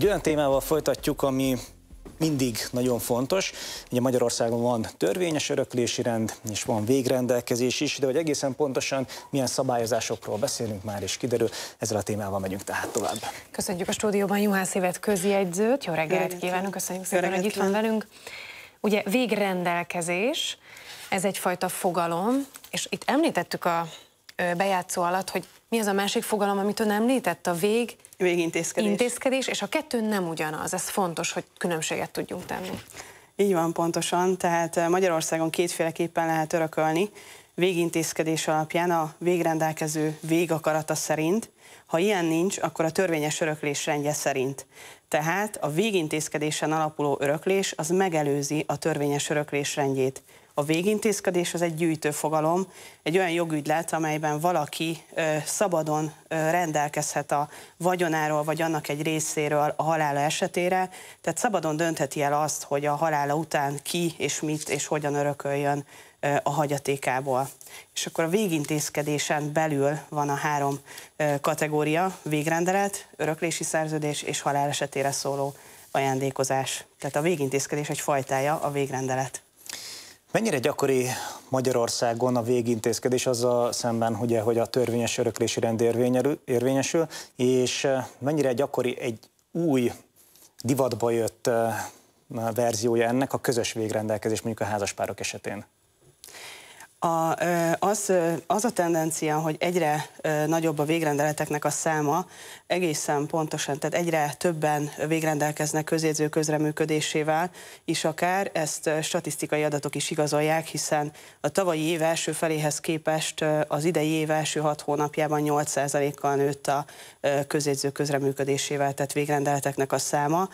Egy olyan témával folytatjuk, ami mindig nagyon fontos. Ugye Magyarországon van törvényes öröklési rend, és van végrendelkezés is, de hogy egészen pontosan milyen szabályozásokról beszélünk már, és kiderül, ezzel a témával megyünk tehát tovább. Köszönjük a stúdióban Juhász Évet közjegyzőt, jó reggelt kívánunk, köszönjük szépen, Jöreget hogy itt van velünk. Ugye végrendelkezés, ez egyfajta fogalom, és itt említettük a bejátszó alatt, hogy mi az a másik fogalom, amit ön említett, a vég, végintézkedés. intézkedés, és a kettő nem ugyanaz. Ez fontos, hogy különbséget tudjunk tenni. Így van pontosan, tehát Magyarországon kétféleképpen lehet örökölni, végintézkedés alapján a végrendelkező végakarata szerint, ha ilyen nincs, akkor a törvényes öröklés rendje szerint. Tehát a végintézkedésen alapuló öröklés az megelőzi a törvényes öröklés rendjét. A végintézkedés az egy gyűjtő fogalom, egy olyan jogügylet, amelyben valaki szabadon rendelkezhet a vagyonáról, vagy annak egy részéről a halála esetére, tehát szabadon döntheti el azt, hogy a halála után ki és mit és hogyan örököljön a hagyatékából. És akkor a végintézkedésen belül van a három kategória, végrendelet, öröklési szerződés és halál esetére szóló ajándékozás. Tehát a végintézkedés egy fajtája a végrendelet. Mennyire gyakori Magyarországon a végintézkedés azzal szemben, ugye, hogy a törvényes öröklési rend érvényesül, és eh, mennyire gyakori egy új divatba jött eh, verziója ennek a közös végrendelkezés mondjuk a házaspárok esetén? A, az, az a tendencia, hogy egyre nagyobb a végrendeleteknek a száma, egészen pontosan, tehát egyre többen végrendelkeznek közjegyző közreműködésével is akár, ezt statisztikai adatok is igazolják, hiszen a tavalyi év első feléhez képest az idei év első hat hónapjában 8%-kal nőtt a közjegyző közreműködésével tehát végrendeleteknek a száma,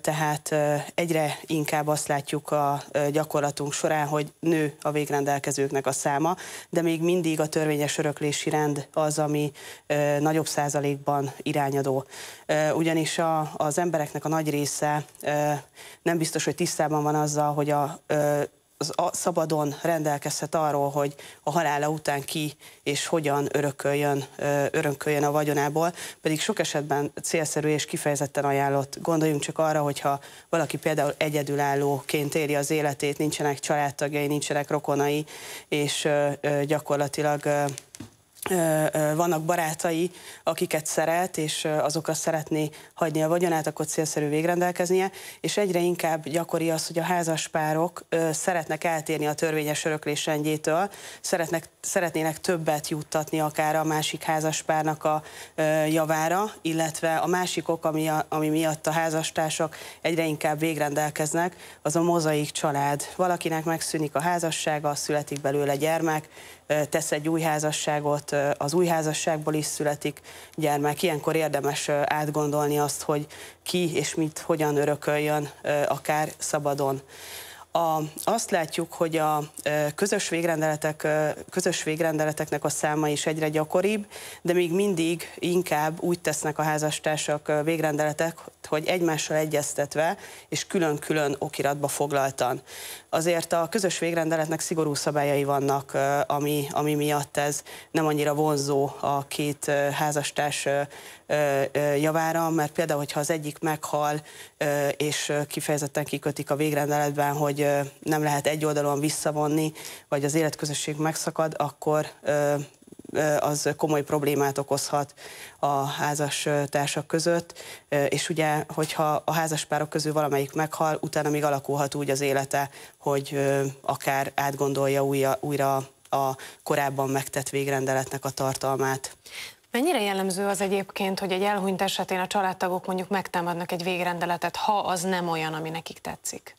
tehát egyre inkább azt látjuk a gyakorlatunk során, hogy nő a végrendelkező szerzőknek a száma, de még mindig a törvényes öröklési rend az, ami ö, nagyobb százalékban irányadó. Ö, ugyanis a, az embereknek a nagy része ö, nem biztos, hogy tisztában van azzal, hogy a ö, a, szabadon rendelkezhet arról, hogy a halála után ki és hogyan örököljön, örököljön a vagyonából, pedig sok esetben célszerű és kifejezetten ajánlott. Gondoljunk csak arra, hogyha valaki például egyedülállóként éli az életét, nincsenek családtagjai, nincsenek rokonai, és gyakorlatilag vannak barátai, akiket szeret, és azokkal szeretné hagyni a vagyonát, akkor célszerű végrendelkeznie, és egyre inkább gyakori az, hogy a házaspárok szeretnek eltérni a törvényes rendjétől, szeretnek, szeretnének többet juttatni akár a másik házaspárnak a javára, illetve a másik ok, ami, a, ami miatt a házastársak egyre inkább végrendelkeznek, az a mozaik család. Valakinek megszűnik a házassága, születik belőle gyermek, tesz egy új házasságot, az új házasságból is születik gyermek. Ilyenkor érdemes átgondolni azt, hogy ki és mit hogyan örököljön, akár szabadon. A, azt látjuk, hogy a közös, végrendeletek, közös végrendeleteknek a száma is egyre gyakoribb, de még mindig inkább úgy tesznek a házastársak végrendeletek, hogy egymással egyeztetve és külön-külön okiratba foglaltan. Azért a közös végrendeletnek szigorú szabályai vannak, ami, ami miatt ez nem annyira vonzó a két házastárs javára, mert például, hogyha az egyik meghal, és kifejezetten kikötik a végrendeletben, hogy hogy nem lehet egy oldalon visszavonni, vagy az életközösség megszakad, akkor az komoly problémát okozhat a házas társak között, és ugye, hogyha a házaspárok közül valamelyik meghal, utána még alakulhat úgy az élete, hogy akár átgondolja újra, újra a korábban megtett végrendeletnek a tartalmát. Mennyire jellemző az egyébként, hogy egy elhunyt esetén a családtagok mondjuk megtámadnak egy végrendeletet, ha az nem olyan, ami nekik tetszik?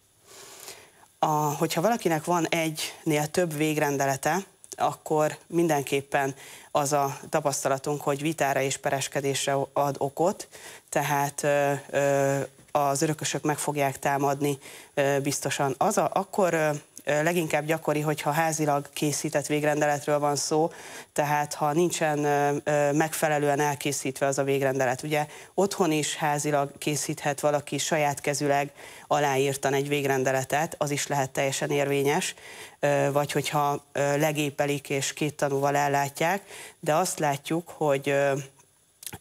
a, hogyha valakinek van egynél több végrendelete, akkor mindenképpen az a tapasztalatunk, hogy vitára és pereskedésre ad okot, tehát az örökösök meg fogják támadni biztosan. Az a, akkor leginkább gyakori, hogyha házilag készített végrendeletről van szó, tehát ha nincsen megfelelően elkészítve az a végrendelet. Ugye otthon is házilag készíthet valaki saját kezüleg aláírtan egy végrendeletet, az is lehet teljesen érvényes, vagy hogyha legépelik és két tanúval ellátják, de azt látjuk, hogy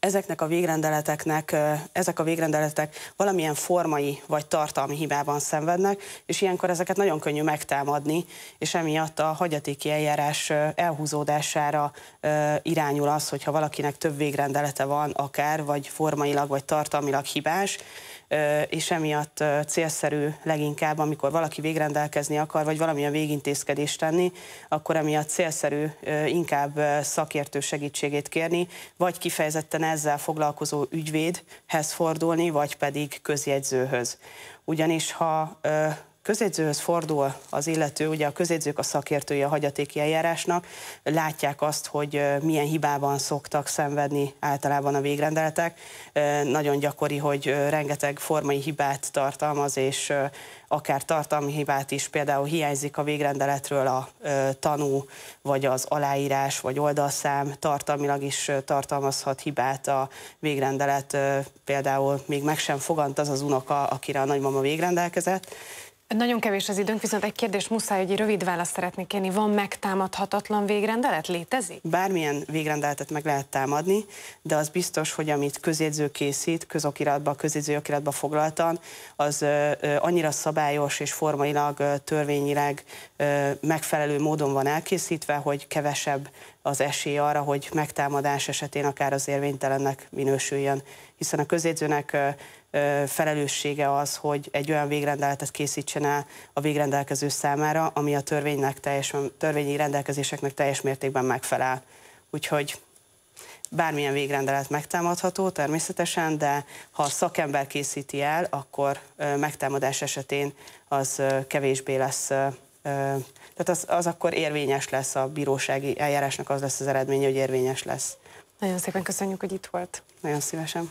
ezeknek a végrendeleteknek, ezek a végrendeletek valamilyen formai vagy tartalmi hibában szenvednek, és ilyenkor ezeket nagyon könnyű megtámadni, és emiatt a hagyatéki eljárás elhúzódására irányul az, hogyha valakinek több végrendelete van akár, vagy formailag, vagy tartalmilag hibás, és emiatt célszerű leginkább, amikor valaki végrendelkezni akar, vagy valamilyen végintézkedést tenni, akkor emiatt célszerű inkább szakértő segítségét kérni, vagy kifejezetten ezzel foglalkozó ügyvédhez fordulni, vagy pedig közjegyzőhöz. Ugyanis ha közédzőhöz fordul az illető, ugye a közédzők a szakértői a hagyatéki eljárásnak, látják azt, hogy milyen hibában szoktak szenvedni általában a végrendeletek. Nagyon gyakori, hogy rengeteg formai hibát tartalmaz, és akár tartalmi hibát is, például hiányzik a végrendeletről a tanú, vagy az aláírás, vagy oldalszám, tartalmilag is tartalmazhat hibát a végrendelet, például még meg sem fogant az az unoka, akire a nagymama végrendelkezett, nagyon kevés az időnk, viszont egy kérdés muszáj, hogy egy rövid választ szeretnék kérni. Van megtámadhatatlan végrendelet? Létezik? Bármilyen végrendeletet meg lehet támadni, de az biztos, hogy amit közjegyző készít, közokiratba, közjegyző okiratba foglaltan, az annyira szabályos és formailag, törvényileg megfelelő módon van elkészítve, hogy kevesebb az esély arra, hogy megtámadás esetén akár az érvénytelennek minősüljön. Hiszen a közédzőnek felelőssége az, hogy egy olyan végrendeletet készítsen el a végrendelkező számára, ami a törvénynek teljes, törvényi rendelkezéseknek teljes mértékben megfelel. Úgyhogy bármilyen végrendelet megtámadható természetesen, de ha a szakember készíti el, akkor megtámadás esetén az kevésbé lesz tehát az, az akkor érvényes lesz a bírósági eljárásnak, az lesz az eredménye, hogy érvényes lesz. Nagyon szépen köszönjük, hogy itt volt. Nagyon szívesen.